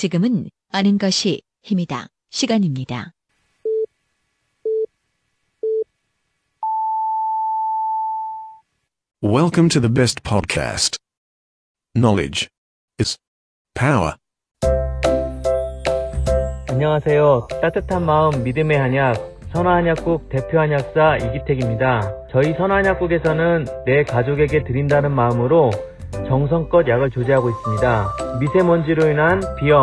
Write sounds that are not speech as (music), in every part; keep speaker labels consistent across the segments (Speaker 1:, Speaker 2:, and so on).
Speaker 1: 지금은 아는 것이 힘이다. 시간입니다. Welcome to t h Knowledge is power.
Speaker 2: 안녕하세요. 따뜻한 마음 믿음의 한약 선화한약국 대표 한약사 이기택입니다. 저희 선화한약국에서는 내 가족에게 드린다는 마음으로 정성껏 약을 조제하고 있습니다. 미세먼지로 인한 비염,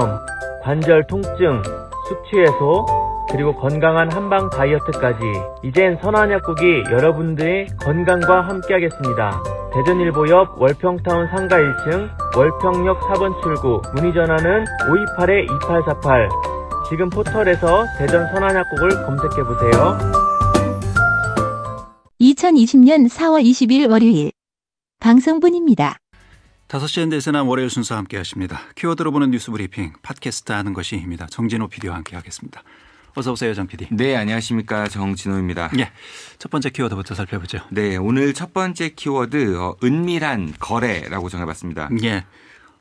Speaker 2: 관절 통증, 숙취 해소, 그리고 건강한 한방 다이어트까지 이젠 선한약국이 여러분들의 건강과 함께하겠습니다. 대전일보 옆 월평타운 상가 1층 월평역 4번 출구 문의 전화는 528-2848 지금 포털에서 대전 선한약국을 검색해보세요.
Speaker 1: 2020년 4월 20일 월요일 방송분입니다. 5시 엔드에서는 월요일 순서 함께 하십니다. 키워드로 보는 뉴스 브리핑 팟캐스트 하는 것이 힘이다. 정진호 PD와 함께 하겠습니다. 어서 오세요, 정 PD.
Speaker 2: 네, 안녕하십니까. 정진호입니다.
Speaker 1: 예. 첫 번째 키워드부터 살펴보죠.
Speaker 2: 네, 오늘 첫 번째 키워드 어, 은밀한 거래라고 정해봤습니다.
Speaker 1: 예.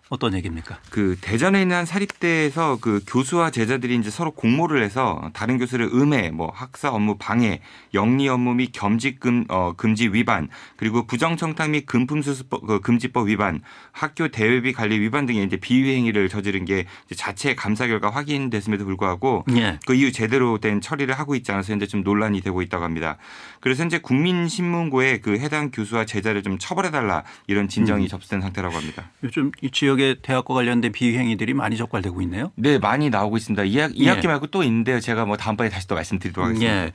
Speaker 1: 어떤 얘기입니까?
Speaker 2: 그 대전에 있는 한 사립대에서 그 교수와 제자들이 이제 서로 공모를 해서 다른 교수를 음해, 뭐 학사 업무 방해, 영리 업무 및 겸직 금, 어, 금지 위반, 그리고 부정 청탁 및 금품 수수법 그 금지법 위반, 학교 대외비 관리 위반 등의 이제 비위 행위를 저지른 게 이제 자체 감사 결과 확인됐음에도 불구하고 예. 그 이후 제대로 된 처리를 하고 있지 않아서 현재 좀 논란이 되고 있다고 합니다. 그래서 현재 국민신문고에 그 해당 교수와 제자를 좀 처벌해 달라 이런 진정이 음. 접수된 상태라고 합니다.
Speaker 1: 요즘 이 지역 지역의 대학과 관련된 비위 행위들이 많이 적발되고 있네요.
Speaker 2: 네, 많이 나오고 있습니다. 이, 학, 이 학기 예. 말고 또 있는데요. 제가 뭐 다음번에 다시 또 말씀드리도록 하겠습니다. 예.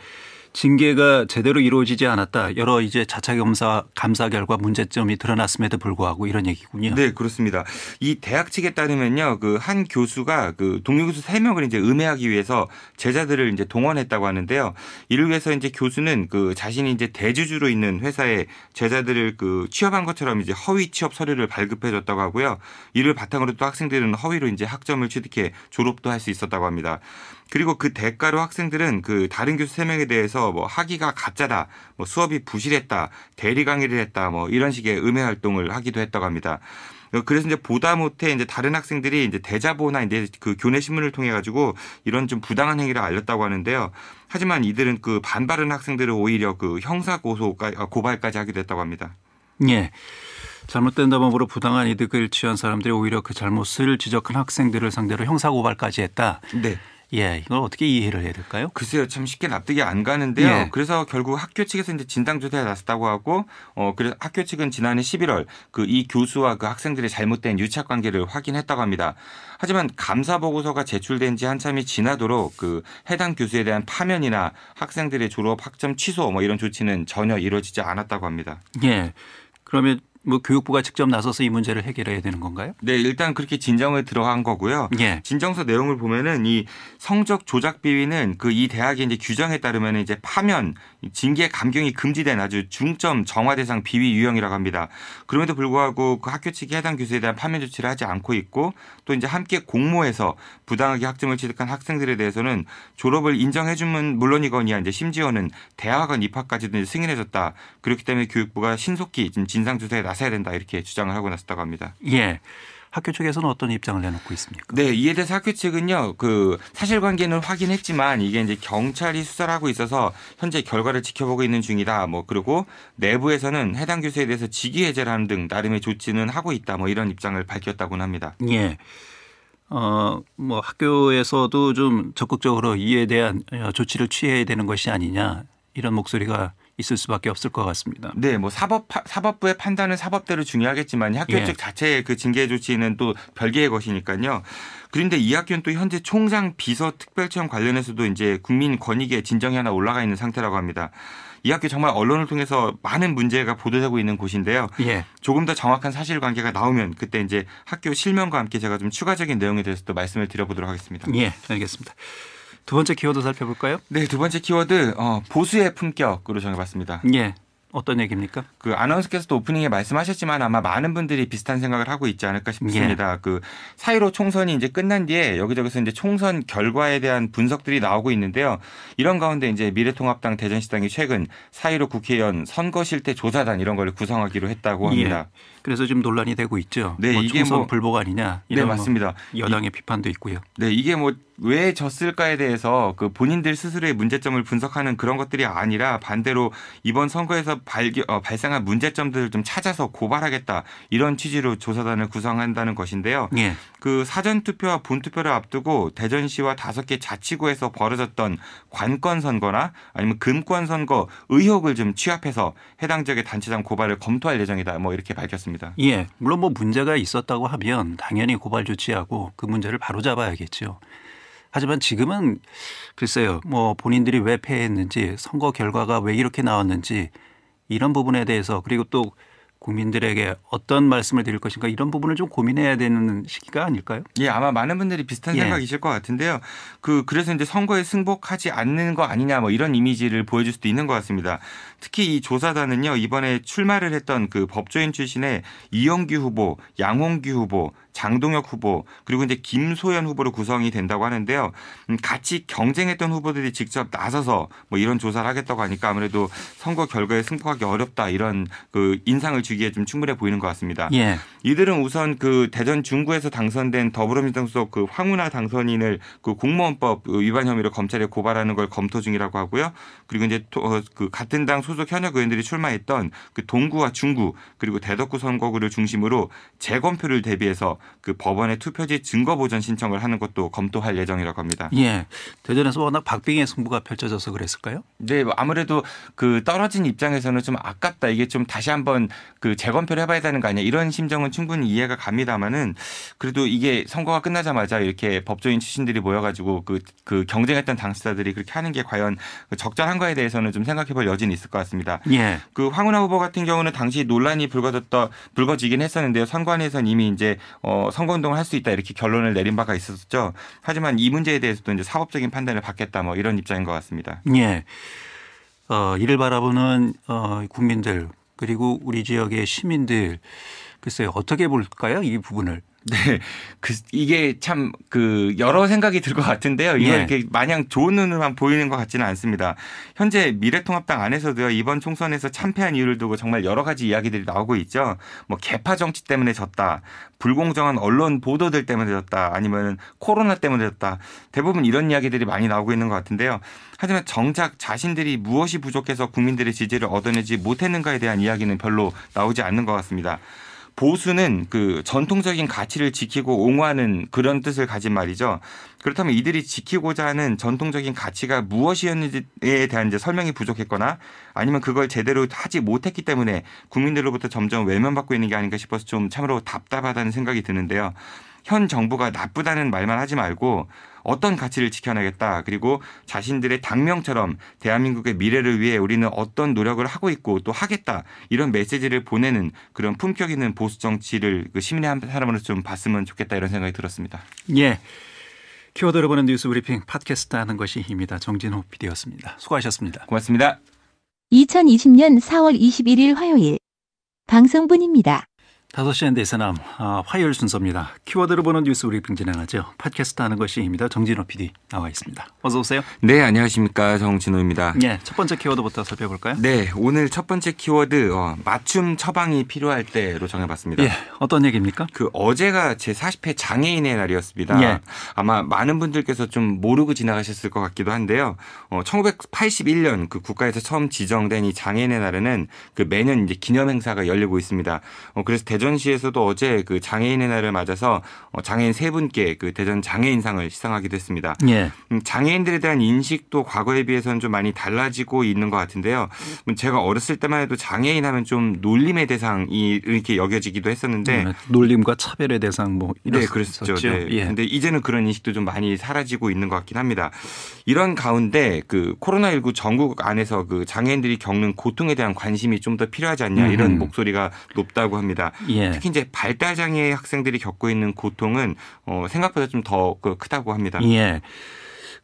Speaker 1: 징계가 제대로 이루어지지 않았다. 여러 이제 자차 검사 감사 결과 문제점이
Speaker 2: 드러났음에도 불구하고 이런 얘기군요. 네, 그렇습니다. 이 대학 측에 따르면요. 그 한 교수가 그 동료 교수 세명을 이제 음해하기 위해서 제자들을 이제 동원했다고 하는데요. 이를 위해서 이제 교수는 그 자신이 이제 대주주로 있는 회사에 제자들을 그 취업한 것처럼 이제 허위 취업 서류를 발급해 줬다고 하고요. 이를 바탕으로 또 학생들은 허위로 이제 학점을 취득해 졸업도 할 수 있었다고 합니다. 그리고 그 대가로 학생들은 그 다른 교수 세명에 대해서 뭐 학위가 가짜다, 뭐 수업이 부실했다, 대리 강의를 했다, 뭐 이런 식의 음해 활동을 하기도 했다고 합니다. 그래서 이제 보다 못해 이제 다른 학생들이 이제 대자보나 이제 그 교내 신문을 통해 가지고 이런 좀 부당한 행위를 알렸다고 하는데요. 하지만 이들은 그반발하 학생들을 오히려 그 형사 고소 아, 고발까지 하게 됐다고 합니다.
Speaker 1: 예. 잘못된 담으로 부당한 이득을 취한 사람들이 오히려 그 잘못을 지적한 학생들을 상대로
Speaker 2: 형사 고발까지 했다. 네. 예, 이걸 어떻게 이해를 해야 될까요? 글쎄요, 참 쉽게 납득이 안 가는데요. 예. 그래서 결국 학교 측에서 이제 진단 조사에 나섰다고 하고, 어, 그래서 학교 측은 지난해 11월 그 이 교수와 그 학생들의 잘못된 유착 관계를 확인했다고 합니다. 하지만 감사 보고서가 제출된 지 한참이 지나도록 그 해당 교수에 대한 파면이나 학생들의 졸업 학점 취소 뭐 이런 조치는 전혀 이루어지지 않았다고 합니다. 예. 그러면 뭐 교육부가 직접 나서서 이 문제를 해결해야 되는 건가요? 네, 일단 그렇게 진정을 들어간 거고요. 예. 진정서 내용을 보면은 이 성적 조작 비위는 그 이 대학의 이제 규정에 따르면 이제 파면, 징계 감경이 금지된 아주 중점 정화 대상 비위 유형이라고 합니다. 그럼에도 불구하고 그 학교 측이 해당 교수에 대한 파면 조치를 하지 않고 있고 또 이제 함께 공모해서 부당하게 학점을 취득한 학생들에 대해서는 졸업을 인정해 주면 물론이거니와 이제 심지어는 대학원 입학까지도 승인해 줬다. 그렇기 때문에 교육부가 신속히 진상 조사에 나서야 된다 이렇게 주장을 하고 나섰다고 합니다. 예. 학교 측에서는 어떤 입장을 내놓고 있습니까? 네, 이에 대해서 학교 측은요, 그 사실관계는 확인했지만 이게 이제 경찰이 수사를 하고 있어서 현재 결과를 지켜보고 있는 중이다. 뭐 그리고 내부에서는 해당 교수에 대해서 직위 해제를 는등 나름의 조치는 하고 있다. 뭐 이런 입장을 밝혔다고는 합니다. 예. 어,
Speaker 1: 뭐 학교에서도 좀 적극적으로 이에 대한 조치를 취해야 되는 것이 아니냐
Speaker 2: 이런 목소리가 있을 수밖에 없을 것 같습니다. 네, 뭐 사법 사법부의 판단은 사법대로 중요하겠지만 학교 측 예. 자체의 그 징계 조치는 또 별개의 것이니까요. 그런데 이 학교는 또 현재 총장 비서 특별체험 관련해서도 이제 국민 권익의 진정이 하나 올라가 있는 상태라고 합니다. 이 학교 정말 언론을 통해서 많은 문제가 보도되고 있는 곳인데요. 예. 조금 더 정확한 사실관계가 나오면 그때 이제 학교 실명과 함께 제가 좀 추가적인 내용에 대해서 또 말씀을 드려보도록 하겠습니다. 예, 알겠습니다. 두 번째 키워드 살펴볼까요? 네, 두 번째 키워드 어, 보수의 품격으로 정해봤습니다. 예. 어떤 얘기입니까? 그 아나운서께서도 오프닝에 말씀하셨지만 아마 많은 분들이 비슷한 생각을 하고 있지 않을까 싶습니다. 예. 그사1 5 총선이 이제 끝난 뒤에 여기저기서 이제 총선 결과에 대한 분석들이 나오고 있는데요. 이런 가운데 이제 미래통합당 대전시당이 최근 사1 5 국회의원 선거실태 조사단 이런 걸 구성하기로 했다고 예. 합니다. 예. 그래서 지금 논란이 되고 있죠. 네, 뭐 이게 뭐 불복 아니냐. 네, 맞습니다. 뭐 여당의 이, 비판도 있고요. 네, 이게 뭐 왜 졌을까에 대해서 그 본인들 스스로의 문제점을 분석하는 그런 것들이 아니라 반대로 이번 선거에서 발견, 어, 발생한 문제점들을 좀 찾아서 고발하겠다 이런 취지로 조사단을 구성한다는 것인데요. 네. 그 사전 투표와 본 투표를 앞두고 대전시와 다섯 개 자치구에서 벌어졌던 관권 선거나 아니면 금권 선거 의혹을 좀 취합해서 해당 지역의 단체장 고발을 검토할 예정이다. 뭐 이렇게 밝혔습니다. 있습니다.
Speaker 1: 예, 물론 뭐 문제가 있었다고 하면 당연히 고발 조치하고 그 문제를 바로 잡아야겠죠. 하지만 지금은 글쎄요, 뭐 본인들이 왜 패했는지 선거 결과가 왜 이렇게 나왔는지 이런 부분에 대해서 그리고 또 국민들에게
Speaker 2: 어떤 말씀을 드릴 것인가 이런 부분을 좀 고민해야 되는 시기가 아닐까요? 예, 아마 많은 분들이 비슷한 예. 생각이실 것 같은데요. 그 그래서 이제 선거에 승복하지 않는 거 아니냐 뭐 이런 이미지를 보여줄 수도 있는 것 같습니다. 특히 이 조사단은요 이번에 출마를 했던 그 법조인 출신의 이영규 후보, 양홍규 후보, 장동혁 후보 그리고 이제 김소연 후보로 구성이 된다고 하는데요. 음, 같이 경쟁했던 후보들이 직접 나서서 뭐 이런 조사를 하겠다고 하니까 아무래도 선거 결과에 승복하기 어렵다 이런 그 인상을 주기에 좀 충분해 보이는 것 같습니다. 예. 이들은 우선 그 대전 중구에서 당선된 더불어민주당 소속 그 황운하 당선인을 그 공무원법 위반 혐의로 검찰에 고발하는 걸 검토 중이라고 하고요. 그리고 이제 그 같은 당 소. 소속 현역 의원들이 출마했던 그 동구와 중구 그리고 대덕구 선거구를 중심으로 재검표를 대비해서 그법원의 투표지 증거 보전 신청을 하는 것도 검토할 예정이라고 합니다. 예. 대전에서 워낙 박빙의 승부가 펼쳐져서 그랬을까요? 네, 뭐 아무래도 그 떨어진 입장에서는 좀 아깝다. 이게 좀 다시 한번 그 재검표를 해봐야 되는 거 아니야? 이런 심정은 충분히 이해가 갑니다만은 그래도 이게 선거가 끝나자마자 이렇게 법조인 출신들이 모여가지고 그, 그 경쟁했던 당사자들이 그렇게 하는 게 과연 그 적절한 거에 대해서는 좀 생각해볼 여지는 있을 것 같습니다. 예. 그 황운하 후보 같은 경우는 당시 논란이 불거졌다 불거지긴 했었는데요. 선관위에서는 이미 이제 어, 선거운동을 할 수 있다 이렇게 결론을 내린 바가 있었죠. 하지만 이 문제에 대해서도 이제 사법적인 판단을 받겠다 뭐 이런 입장인 것 같습니다. 예. 어, 이를 바라보는 어, 국민들 그리고 우리 지역의 시민들 글쎄요 어떻게 볼까요 이 부분을 네, 그 이게 참 그 여러 생각이 들 것 같은데요. 이게 네. 이렇게 마냥 좋은 눈으로만 보이는 것 같지는 않습니다. 현재 미래통합당 안에서도요 이번 총선에서 참패한 이유를 두고 정말 여러 가지 이야기들이 나오고 있죠. 뭐 개파 정치 때문에 졌다, 불공정한 언론 보도들 때문에 졌다, 아니면 코로나 때문에 졌다. 대부분 이런 이야기들이 많이 나오고 있는 것 같은데요. 하지만 정작 자신들이 무엇이 부족해서 국민들의 지지를 얻어내지 못했는가에 대한 이야기는 별로 나오지 않는 것 같습니다. 보수는 그 전통적인 가치를 지키고 옹호하는 그런 뜻을 가진 말이죠. 그렇다면 이들이 지키고자 하는 전통적인 가치가 무엇이었는지에 대한 이제 설명이 부족했거나 아니면 그걸 제대로 하지 못했기 때문에 국민들로부터 점점 외면받고 있는 게 아닌가 싶어서 좀 참으로 답답하다는 생각이 드는데요. 현 정부가 나쁘다는 말만 하지 말고 어떤 가치를 지켜내겠다. 그리고 자신들의 당명처럼 대한민국의 미래를 위해 우리는 어떤 노력을 하고 있고 또 하겠다. 이런 메시지를 보내는 그런 품격 있는 보수 정치를 그 시민의 한사람으로좀 봤으면 좋겠다 이런 생각이 들었습니다.
Speaker 1: 예. 키워드로 보는 뉴스 브리핑 팟캐스트 하는 것이 힘이다. 정진호
Speaker 2: PD였습니다.
Speaker 1: 수고하셨습니다. 고맙습니다. 2020년 4월 21일 화요일 방송분입니다. 5시 엔드 이사남 아, 화요일 순서입니다. 키워드로 보는 뉴스 브리핑 진행하죠. 팟캐스트 하는 것이 입니다. 정진호 PD 나와 있습니다.
Speaker 2: 어서 오세요. 네, 안녕하십니까. 정진호입니다. 네, 첫 번째 키워드부터 살펴볼까요? 네, 오늘 첫 번째 키워드 어, 맞춤 처방이 필요할 때로 정해봤습니다. 예, 어떤 얘기입니까? 그 어제가 제 40회 장애인의 날이었습니다. 예. 아마 많은 분들께서 좀 모르고 지나가셨을 것 같기도 한데요. 어, 1981년 그 국가에서 처음 지정된 이 장애인의 날에는 그 매년 이제 기념 행사가 열리고 있습니다. 어, 그래서 대전시에서도 어제 그 장애인의 날을 맞아서 어, 장애인 세 분께 그 대전 장애인상을 시상하기도 했습니다. 예. 음, 장애인들에 대한 인식도 과거에 비해서는 좀 많이 달라지고 있는 것 같은데요. 음, 제가 어렸을 때만 해도 장애인 하면 좀 놀림의 대상이 이렇게 여겨지기도 했었는데 네, 놀림과 차별의 대상 뭐 이런 네, 그랬었죠. 네. 예. 근데 이제는 그런 인식도 좀 많이 사라지고 있는 것 같긴 합니다. 이런 가운데 그 코로나19 전국 안에서 그 장애인들이 겪는 고통에 대한 관심이 좀 더 필요하지 않냐 이런 목소리가 높다고 합니다. 예. 특히 이제 발달 장애 학생들이 겪고 있는 고통은 어, 생각보다 좀 더 그 크다고 합니다. 예.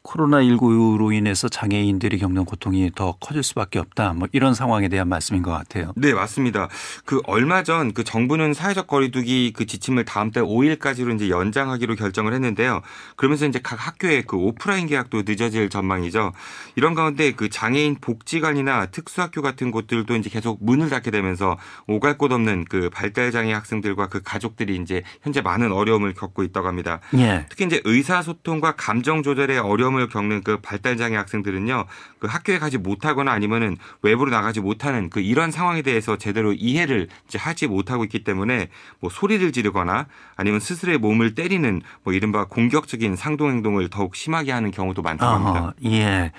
Speaker 1: 코로나19 로 인해서 장애인들이 겪는 고통이 더
Speaker 2: 커질 수밖에 없다. 뭐 이런 상황에 대한 말씀인 것 같아요. 네, 맞습니다. 그 얼마 전 그 정부는 사회적 거리두기 그 지침을 다음 달 5일까지로 이제 연장하기로 결정을 했는데요. 그러면서 이제 각 학교의 그 오프라인 계약도 늦어질 전망이죠. 이런 가운데 그 장애인 복지관이나 특수학교 같은 곳들도 이제 계속 문을 닫게 되면서 오갈 곳 없는 그 발달 장애 학생들과 그 가족들이 이제 현재 많은 어려움을 겪고 있다고 합니다. 예. 특히 이제 의사소통과 감정 조절의 어려움을 어려움을 겪는 그 발달장애 학생들은요 그 학교에 가지 못하거나 아니면은 외부로 나가지 못하는 그 이런 상황에 대해서 제대로 이해를 이제 하지 못하고 있기 때문에 뭐 소리를 지르거나 아니면 스스로의 몸을 때리는 뭐 이른바 공격적인 상동 행동을 더욱 심하게 하는 경우도 많다고 합니다. 예.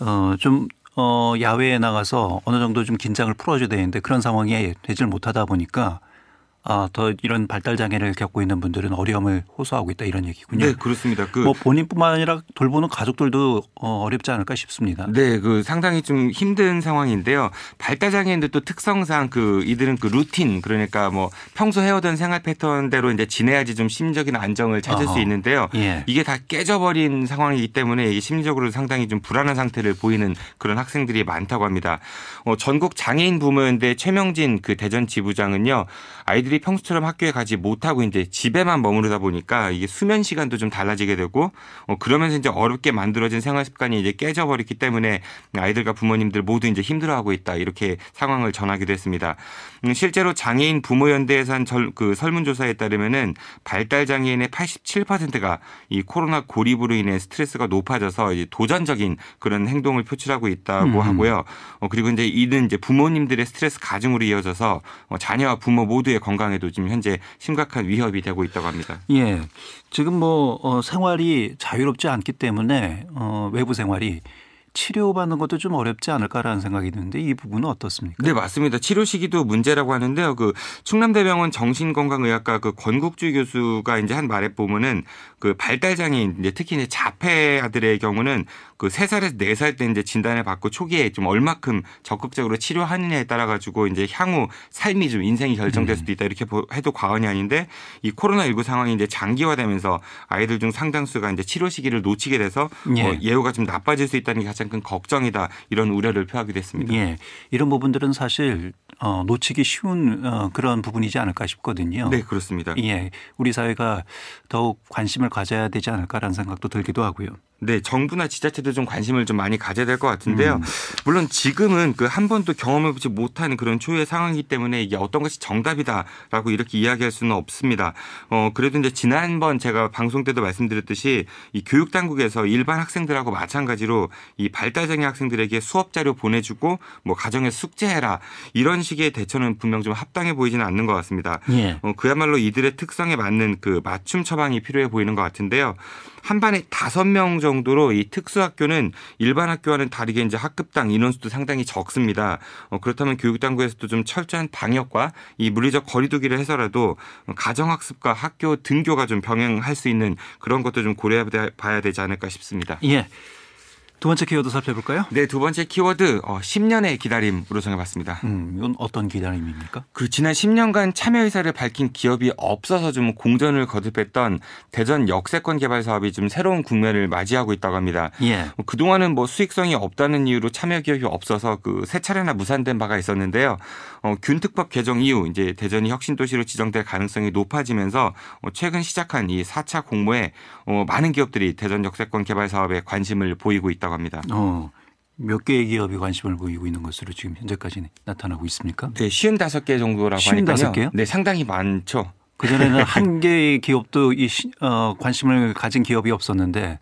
Speaker 2: 어, 좀
Speaker 1: 어, 야외에 나가서 어느 정도 좀 긴장을 풀어줘야 되는데 그런 상황이 되질 못하다 보니까 아, 더 이런 발달 장애를 겪고 있는 분들은 어려움을 호소하고 있다 이런 얘기군요. 네, 그렇습니다.
Speaker 2: 그 뭐 본인뿐만 아니라 돌보는 가족들도 어, 어렵지 않을까 싶습니다. 네, 그 상당히 좀 힘든 상황인데요. 발달 장애인들 또 특성상 그 이들은 그 루틴 그러니까 뭐 평소 해오던 생활 패턴대로 이제 지내야지 좀 심리적인 안정을 찾을 어허. 수 있는데요. 예. 이게 다 깨져버린 상황이기 때문에 이게 심리적으로 상당히 좀 불안한 상태를 보이는 그런 학생들이 많다고 합니다. 어, 전국 장애인 부모연대 최명진 그 대전 지부장은요. 아이들이 평소처럼 학교에 가지 못하고 이제 집에만 머무르다 보니까 이게 수면 시간도 좀 달라지게 되고 어, 그러면서 이제 어렵게 만들어진 생활 습관이 이제 깨져버렸기 때문에 아이들과 부모님들 모두 이제 힘들어하고 있다 이렇게 상황을 전하기도 했습니다. 음, 실제로 장애인 부모연대에서 한 그 설문조사에 따르면은 발달 장애인의 87%가 이 코로나 고립으로 인해 스트레스가 높아져서 이제 도전적인 그런 행동을 표출하고 있다고 음. 하고요. 어, 그리고 이제 이는 이제 부모님들의 스트레스 가중으로 이어져서 어, 자녀와 부모 모두의 건강에도 지금 현재 심각한 위협이 되고 있다고 합니다.
Speaker 1: 예. 지금 뭐 어, 생활이 자유롭지 않기 때문에 어, 외부 생활이 치료받는 것도 좀 어렵지
Speaker 2: 않을까라는 생각이 드는데 이 부분은 어떻습니까? 네 맞습니다. 치료 시기도 문제라고 하는데요. 그 충남대병원 정신건강의학과 그 권국주 교수가 이제 한 말에 보면은 그 발달 장애인 이제 특히 이제 자폐아들의 경우는 그3살에서4살때 이제 진단을 받고 초기에 좀 얼마큼 적극적으로 치료하느냐에 따라 가지고 이제 향후 삶이 좀 인생이 결정될 음. 수도 있다 이렇게 해도 과언이 아닌데 이 코로나19 상황이 이제 장기화되면서 아이들 중 상당수가 이제 치료 시기를 놓치게 돼서 어, 예. 어, 예후가 좀 나빠질 수 있다는 게 가장 큰 걱정이다 이런 우려를 표하기도 했습니다. 예. 이런 부분들은 사실 어, 놓치기 쉬운 어, 그런
Speaker 1: 부분이지 않을까 싶거든요. 네, 그렇습니다. 예. 우리 사회가 더욱 관심을 가져야 되지
Speaker 2: 않을까라는 생각도 들기도 하고요. 네, 정부나 지자체도 좀 관심을 좀 많이 가져야 될 것 같은데요. 음. 물론 지금은 그 한 번도 경험해보지 못하 그런 초유의 상황이기 때문에 이게 어떤 것이 정답이다라고 이렇게 이야기할 수는 없습니다. 어, 그래도 이제 지난번 제가 방송 때도 말씀드렸듯이 이 교육 당국에서 일반 학생들하고 마찬가지로 이 발달장애 학생들에게 수업 자료 보내주고 뭐 가정에 숙제해라 이런 식 시기에 대처는 분명 좀 합당해 보이지는 않는 것 같습니다. 예. 어, 그야말로 이들의 특성에 맞는 그 맞춤 처방이 필요해 보이는 것 같은데요. 한 반에 다섯 명 정도로 이 특수학교는 일반 학교와는 다르게 이제 학급당 인원수도 상당히 적습니다. 어, 그렇다면 교육당국에서도 좀 철저한 방역과 이 물리적 거리두기를 해서라도 가정학습과 학교 등교가 좀 병행할 수 있는 그런 것도 좀 고려해 봐야 되지 않을까 싶습니다. 예. 두 번째 키워드 살펴볼까요? 네, 두 번째 키워드 어, 10년의 기다림으로 정해봤습니다. 음, 이건 어떤 기다림입니까? 그 지난 10년간 참여 의사를 밝힌 기업이 없어서 좀 공전을 거듭했던 대전 역세권 개발 사업이 좀 새로운 국면을 맞이하고 있다고 합니다. 예. 뭐 그 동안은 뭐 수익성이 없다는 이유로 참여 기업이 없어서 그 세 차례나 무산된 바가 있었는데요. 어, 균특법 개정 이후 이제 대전이 혁신 도시로 지정될 가능성이 높아지면서 어, 최근 시작한 이 4차 공모에 어, 많은 기업들이 대전 역세권 개발 사업에 관심을 보이고 있다고 합니다. 어. 몇 개의 기업이 관심을 보이고 있는 것으로 지금 현재까지 나타나고 있습니까? 네, 55개 정도라고 55개요? 하니까요. 네, 상당히 많죠. 그전에는 (laughs)
Speaker 1: 한 개의 기업도 이 어, 관심을 가진 기업이
Speaker 2: 없었는데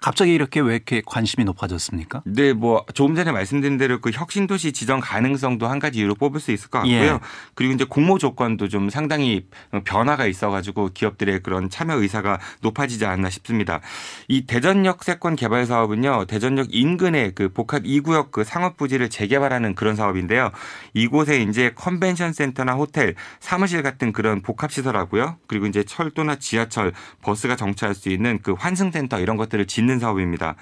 Speaker 2: 갑자기 이렇게 왜 이렇게 관심이 높아졌습니까? 네, 뭐 조금 전에 말씀드린 대로 그 혁신도시 지정 가능성도 한 가지 이유로 뽑을 수 있을 것 예. 같고요. 예. 그리고 이제 공모 조건도 좀 상당히 변화가 있어가지고 기업들의 그런 참여 의사가 높아지지 않나 싶습니다. 이 대전역 세권 개발 사업은요, 대전역 인근의 그 복합 2구역 그 상업 부지를 재개발하는 그런 사업인데요. 이곳에 이제 컨벤션 센터나 호텔, 사무실 같은 그런 복합 시설하고요. 그리고 이제 철도나 지하철, 버스가 정차할 수 있는 그 환승센터 이런 것들을 진 있는 사업입니다.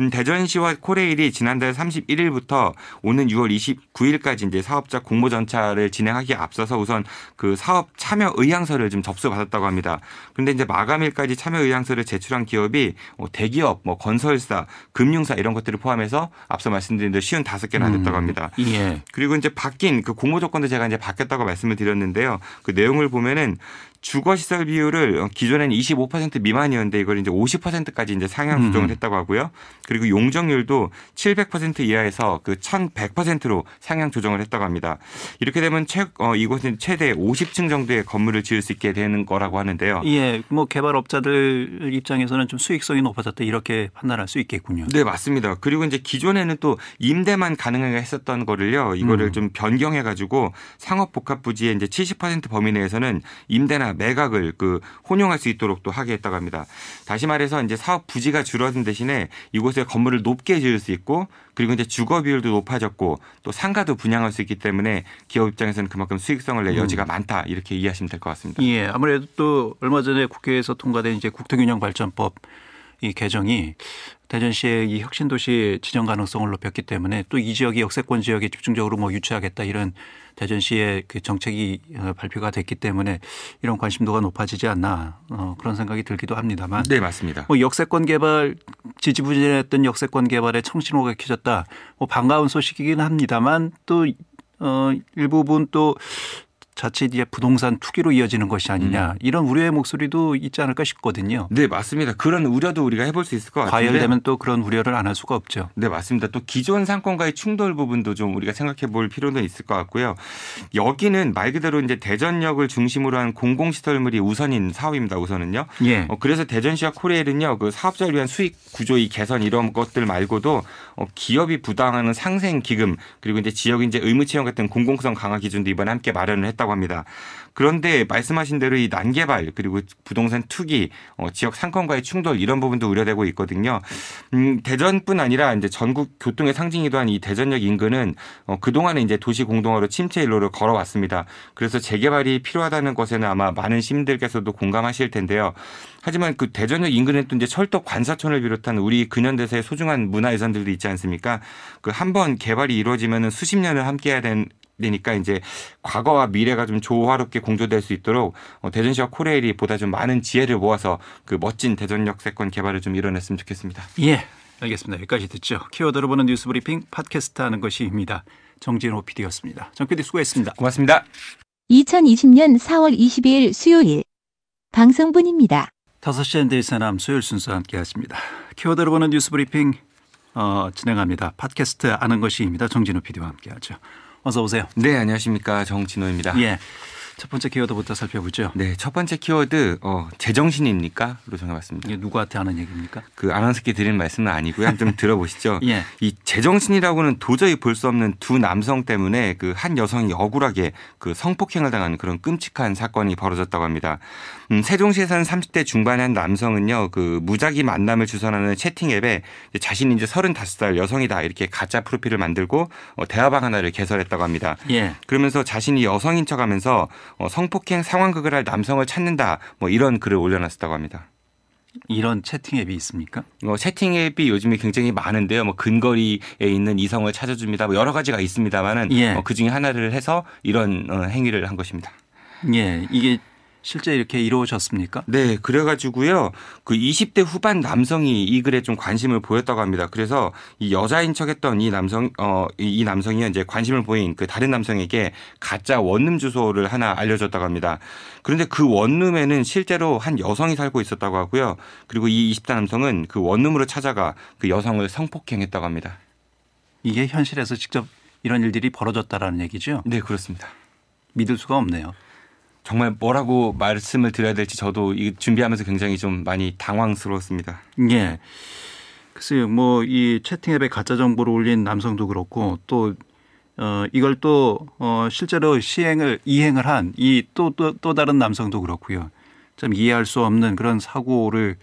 Speaker 2: 음, 대전시와 코레일이 지난달 31일부터 오는 6월 29일까지 이제 사업자 공모 전차를 진행하기에 앞서서 우선 그 사업 참여 의향서를 좀 접수받았다고 합니다. 그런데 이제 마감일까지 참여 의향서를 제출한 기업이 뭐 대기업, 뭐 건설사, 금융사 이런 것들을 포함해서 앞서 말씀드린 대로 쉬운 다섯 개나 음, 됐다고 합니다. 음, 예. 그리고 이제 바뀐 그 공모 조건도 제가 이제 바뀌었다고 말씀을 드렸는데요. 그 내용을 보면은 주거 시설 비율을 기존에는 25% 미만이었는데 이걸 이제 50%까지 이제 상향 조정을 음. 했다고 하고요. 그리고 용적률도 700% 이하에서 그 1,100%로 상향 조정을 했다고 합니다. 이렇게 되면 최, 어, 이곳은 최대 50층 정도의 건물을 지을 수 있게 되는 거라고 하는데요.
Speaker 1: 예, 뭐 개발업자들 입장에서는 좀
Speaker 2: 수익성이 높아졌다 이렇게 판단할 수 있겠군요. 네, 맞습니다. 그리고 이제 기존에는 또 임대만 가능하게 했었던 거를요. 이거를 음. 좀 변경해 가지고 상업 복합 부지의 이제 70% 범위 내에서는 임대나 매각을그 혼용할 수 있도록 또 하게 했다고 합니다. 다시 말해서 이제 사업 부지가 줄어든 대신에 이곳에 건물을 높게 지을 수 있고 그리고 이제 주거 비율도 높아졌고 또 상가도 분양할 수 있기 때문에 기업 입장에서는 그만큼 수익성을 낼 여지가 음. 많다 이렇게 이해하시면 될 것 같습니다.
Speaker 1: 예, 아무래도 또 얼마 전에 국회에서 통과된 이제 국토균형발전법 이 개정이 대전시의 이 혁신도시 지정 가능성을 높였기 때문에 또 이 지역이 역세권 지역에 집중적으로 뭐 유치하겠다 이런 대전시의 그 정책이 어, 발표가 됐기 때문에 이런 관심도가 높아지지 않나 어, 그런 생각이 들기도 합니다만. 네 맞습니다. 뭐 역세권 개발 지지부진했던 역세권 개발에 청신호가 켜졌다. 뭐 반가운 소식이긴 합니다만 또 어, 일부분 또 자칫 이제 부동산 투기로 이어지는 것이 아니냐 음. 이런 우려의 목소리도 있지 않을까 싶거든요. 네 맞습니다. 그런
Speaker 2: 우려도 우리가 해볼 수 있을 것 같은데 과열되면 또 그런 우려를 안 할 수가 없죠. 네 맞습니다. 또 기존 상권과의 충돌 부분도 좀 우리가 생각해볼 필요는 있을 것 같고요. 여기는 말 그대로 이제 대전역을 중심으로 한 공공시설물이 우선인 사업입니다. 우선은요. 예. 어, 그래서 대전시와 코레일은요 그 사업자를 위한 수익 구조 이 개선 이런 것들 말고도 어, 기업이 부당하는 상생 기금 그리고 이제 지역 인제 의무 채용 같은 공공성 강화 기준도 이번에 함께 마련을 했. 했다고 합니다. 그런데 말씀하신 대로 이 난개발 그리고 부동산 투기, 어, 지역 상권과의 충돌 이런 부분도 우려되고 있거든요. 음, 대전뿐 아니라 이제 전국 교통의 상징이기도 한 이 대전역 인근은 어, 그동안에 이제 도시 공동화로 침체 일로를 걸어왔습니다. 그래서 재개발이 필요하다는 것에는 아마 많은 시민들께서도 공감하실 텐데요. 하지만 그 대전역 인근에 또 이제 철도 관사촌을 비롯한 우리 근현대사의 소중한 문화유산들도 있지 않습니까? 그 한번 개발이 이루어지면 수십 년을 함께해야 된 되니까 이제 과거와 미래가 좀 조화롭게 공조될 수 있도록 어, 대전시와 코레일이 보다 좀 많은 지혜를 모아서 그 멋진 대전역 세권 개발을 좀 이뤄냈으면 좋겠습니다.
Speaker 1: 예, 알겠습니다. 여기까지 듣죠. 키워드로 보는 뉴스 브리핑 팟캐스트 하는 것이입니다. 정진호 PD였습니다. 정 PD 수고했습니다. 고맙습니다.
Speaker 2: 2020년
Speaker 1: 4월 22일 수요일 방송분입니다. 5시 엔데일 사남 수요일 순서 함께 하십니다. 키워드로 보는 뉴스 브리핑 어, 진행합니다. 팟캐스트 아는 것이입니다. 정진호 PD와 함께 하죠. 어서 오세요. 네, 안녕하십니까 정진호입니다. 예. 첫 번째
Speaker 2: 키워드부터 살펴보죠. 네, 첫 번째 키워드 어, 제정신입니까?로 정해봤습니다. 누구한테 하는 얘기입니까? 그 아나운서께 드리는 말씀은 아니고요. 좀 (laughs) 들어보시죠. 예. 이 제정신이라고는 도저히 볼 수 없는 두 남성 때문에 그 한 여성이 억울하게 그 성폭행을 당한 그런 끔찍한 사건이 벌어졌다고 합니다. 음, 세종시에 사는 30대 중반의 한 남성은요, 그 무작위 만남을 주선하는 채팅 앱에 자신이 이제 35살 여성이다 이렇게 가짜 프로필을 만들고 어, 대화방 하나를 개설했다고 합니다. 예. 그러면서 자신이 여성인 척하면서 어, 성폭행 상황극을 할 남성을 찾는다 뭐 이런 글을 올려놨었다고 합니다. 이런 채팅 앱이 있습니까? 어, 채팅 앱이 요즘에 굉장히 많은데요. 뭐 근거리에 있는 이성을 찾아줍니다. 뭐 여러 가지가 있습니다만은 예. 어, 뭐 그 중에 하나를 해서 이런 어, 행위를 한 것입니다. 예, 이게 실제 이렇게 이루어졌습니까? 네, 그래가지고요. 그 20대 후반 남성이 이 글에 좀 관심을 보였다고 합니다. 그래서 이 여자인 척했던 이 남성, 어, 이 남성이 이제 관심을 보인 그 다른 남성에게 가짜 원룸 주소를 하나 알려줬다고 합니다. 그런데 그 원룸에는 실제로 한 여성이 살고 있었다고 하고요. 그리고 이 20대 남성은 그 원룸으로 찾아가 그 여성을 성폭행했다고 합니다. 이게 현실에서 직접 이런 일들이 벌어졌다라는 얘기죠? 네, 그렇습니다.
Speaker 1: 믿을 수가 없네요.
Speaker 2: 정말 뭐라고 말씀을 드려야 될지 저도 준비하면서 굉장히 좀 많이 당황스러웠습니다.
Speaker 1: 예. 글쎄요, 뭐이 채팅 앱에 가짜 정보를 올린 남성도 그렇고 또 어, 이걸 또 어, 실제로 시행을 이행을 한 이 또또또 다른 남성도 그렇고요. 참 이해할 수 없는 그런 사고를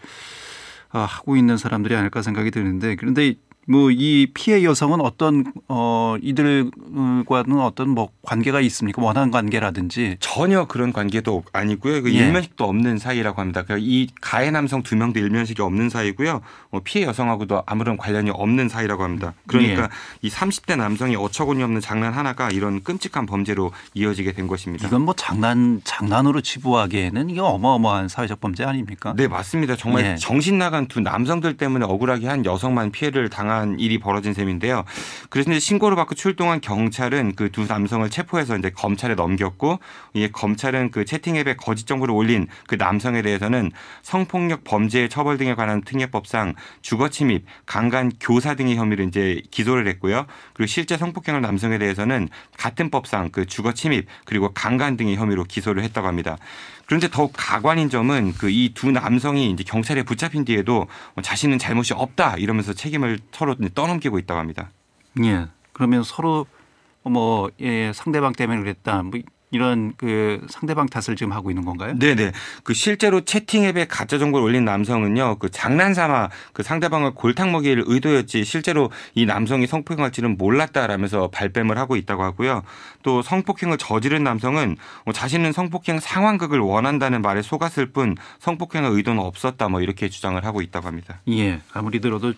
Speaker 1: 어, 하고 있는 사람들이 아닐까 생각이 드는데 그런데 뭐이 피해 여성은 어떤 어
Speaker 2: 이들과는 어떤 뭐 관계가 있습니까? 뭐 원한 관계라든지 전혀 그런 관계도 아니고요. 그 예. 일면식도 없는 사이라고 합니다. 그이 그러니까 가해 남성 두 명도 일면식이 없는 사이고요. 뭐 피해 여성하고도 아무런 관련이 없는 사이라고 합니다. 그러니까 예. 이 30대 남성이 어처구니 없는 장난 하나가 이런 끔찍한 범죄로 이어지게 된 것입니다. 이건 뭐 장난 장난으로 치부하기에는 이게 어마어마한 사회적 범죄 아닙니까? 네 맞습니다. 정말 예. 정신 나간 두 남성들 때문에 억울하게 한 여성만 피해를 당한 한 일이 벌어진 셈인데요. 그래서 이제 신고를 받고 출동한 경찰은 그 두 남성을 체포해서 이제 검찰에 넘겼고 이제 검찰은 그 채팅 앱에 거짓 정보를 올린 그 남성에 대해서는 성폭력 범죄 의 처벌 등에 관한 특례법상 주거 침입, 강간 교사 등의 혐의로 이제 기소를 했고요. 그리고 실제 성폭행을 남성에 대해서는 같은 법상 그 주거 침입 그리고 강간 등의 혐의로 기소를 했다고 합니다. 그런데 더욱 가관인 점은 그 이 두 남성이 이제 경찰에 붙잡힌 뒤에도 자신은 잘못이 없다 이러면서 책임을 서로 서로 떠넘기고 있다고 합니다.
Speaker 1: 예. 그러면 서로 뭐 예, 상대방 때문에 그랬다. 뭐 이런 그 상대방
Speaker 2: 탓을 지금 하고 있는 건가요? 네네. 그 실제로 채팅 앱에 가짜 정보를 올린 남성은요, 그 장난삼아 그 상대방을 골탕 먹일 의도였지 실제로 이 남성이 성폭행할지는 몰랐다라면서 발뺌을 하고 있다고 하고요. 또 성폭행을 저지른 남성은 뭐 자신은 성폭행 상황극을 원한다는 말에 속았을 뿐 성폭행의 의도는 없었다 뭐 이렇게 주장을 하고 있다고 합니다. 예. 아무리 들어도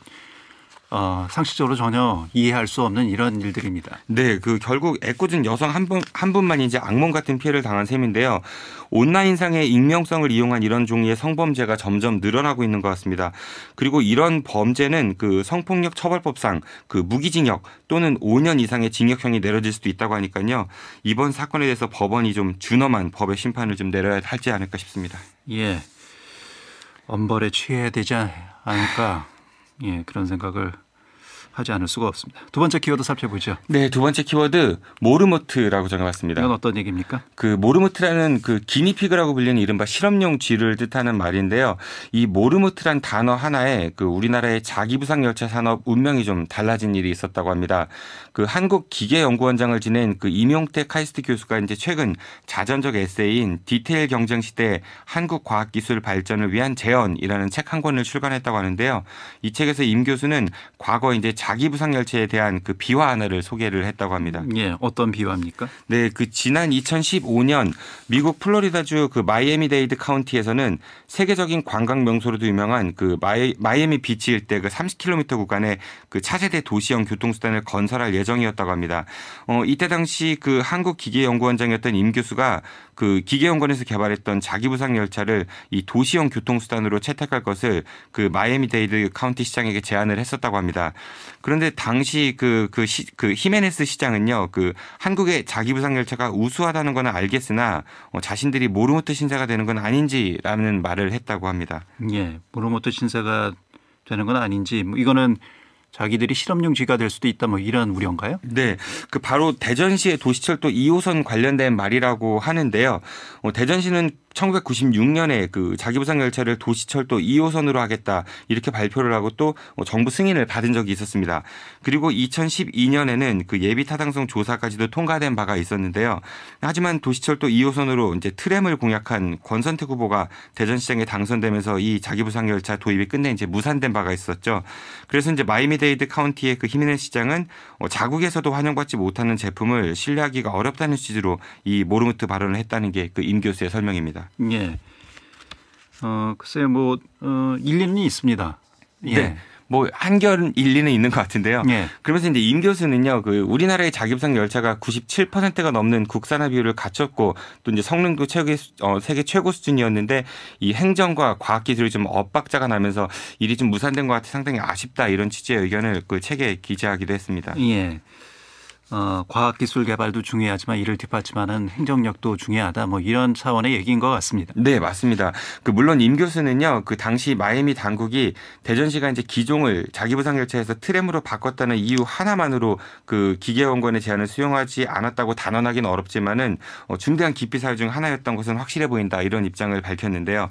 Speaker 2: 어, 상식적으로 전혀 이해할 수 없는 이런 일들입니다. 네, 그 결국 애꿎은 여성 한분한 분만 이제 악몽 같은 피해를 당한 셈인데요. 온라인상의 익명성을 이용한 이런 종류의 성범죄가 점점 늘어나고 있는 것 같습니다. 그리고 이런 범죄는 그 성폭력 처벌법상 그 무기징역 또는 5년 이상의 징역형이 내려질 수도 있다고 하니까요. 이번 사건에 대해서 법원이 좀 준엄한 법의 심판을 좀 내려야 할지 않을까 싶습니다. 예. 엄벌에 취해야 되지
Speaker 1: 않을까 예, 그런 생각을 하지 않을 수가 없습니다. 두 번째 키워드 살펴보죠.
Speaker 2: 네, 두 번째 키워드 모르모트라고 정해봤습니다. 이건 어떤 얘기입니까? 그 모르모트라는 그 기니피그라고 불리는 이른바 실험용 쥐를 뜻하는 말인데요. 이 모르모트란 단어 하나에 그 우리나라의 자기부상 열차 산업 운명이 좀 달라진 일이 있었다고 합니다. 그 한국 기계연구원장을 지낸 그 임용태 카이스트 교수가 이제 최근 자전적 에세이인 디테일 경쟁 시대 한국 과학기술 발전을 위한 재현이라는 책 한 권을 출간했다고 하는데요. 이 책에서 임 교수는 과거 이제 자기 부상 열차에 대한 그 비화 하나를 소개를 했다고 합니다. 예, 어떤 비화입니까? 네, 그 지난 2015년 미국 플로리다주 그 마이애미데이드 카운티에서는 세계적인 관광 명소로도 유명한 그 마이, 마이애미 비치 일대 그 30km 구간에 그 차세대 도시형 교통수단을 건설할 예정이었다고 합니다. 어, 이때 당시 그 한국기계연구원장이었던 임 교수가 그 기계연구원에서 개발했던 자기부상 열차를 이 도시형 교통수단으로 채택할 것을 그 마이애미데이드 카운티 시장에게 제안을 했었다고 합니다. 그런데 당시 그, 그, 시, 그 히메네스 시장은요 그 한국의 자기부상 열차가 우수하다는 건 알겠으나 어, 자신들이 모르모트 신세가 되는 건 아닌지라는 말을 했다고 합니다.
Speaker 1: 예, 모르모트 신세가 되는 건 아닌지 뭐 이거는 자기들이 실험용 쥐가 될 수도 있다 뭐 이런 우려인가요? 네.
Speaker 2: 그 바로 대전시의 도시철도 2호선 관련된 말이라고 하는데요. 어, 대전시는 1996년에 그 자기부상 열차를 도시철도 2호선으로 하겠다 이렇게 발표를 하고 또 뭐 정부 승인을 받은 적이 있었습니다. 그리고 2012년에는 그 예비 타당성 조사까지도 통과된 바가 있었는데요. 하지만 도시철도 2호선으로 이제 트램을 공약한 권선택 후보가 대전시장에 당선되면서 이 자기부상 열차 도입이 끝내 이제 무산된 바가 있었죠. 그래서 이제 마이미데이드 카운티의 그 히미네 시장은 어, 자국에서도 환영받지 못하는 제품을 신뢰하기가 어렵다는 취지로 이 모르무트 발언을 했다는 게 그 임 교수의 설명입니다. 있습니다. 예. 어, 글쎄요, 뭐, 어, 일리는 있습니다. 예. 네. 뭐 한결 일리는 있는 것 같은데요. 예. 그러면서 이제 임 교수는요, 그 우리나라의 자기부상 열차가 97%가 넘는 국산화 비율을 갖췄고 또 이제 성능도 최고 어, 세계 최고 수준이었는데 이 행정과 과학 기술이 좀 엇박자가 나면서 일이 좀 무산된 것 같아 상당히 아쉽다 이런 취지의 의견을 그 책에 기재하기도 했습니다. 예.
Speaker 1: 어, 과학기술 개발도 중요하지만 이를 뒷받침하는 행정력도 중요하다. 뭐 이런 차원의
Speaker 2: 얘기인 것 같습니다. 네, 맞습니다. 그 물론 임 교수는요, 그 당시 마이미 당국이 대전시가 이제 기종을 자기부상 열차에서 트램으로 바꿨다는 이유 하나만으로 그 기계원건의 제안을 수용하지 않았다고 단언하기는 어렵지만은 어, 중대한 기피 사유 중 하나였던 것은 확실해 보인다 이런 입장을 밝혔는데요.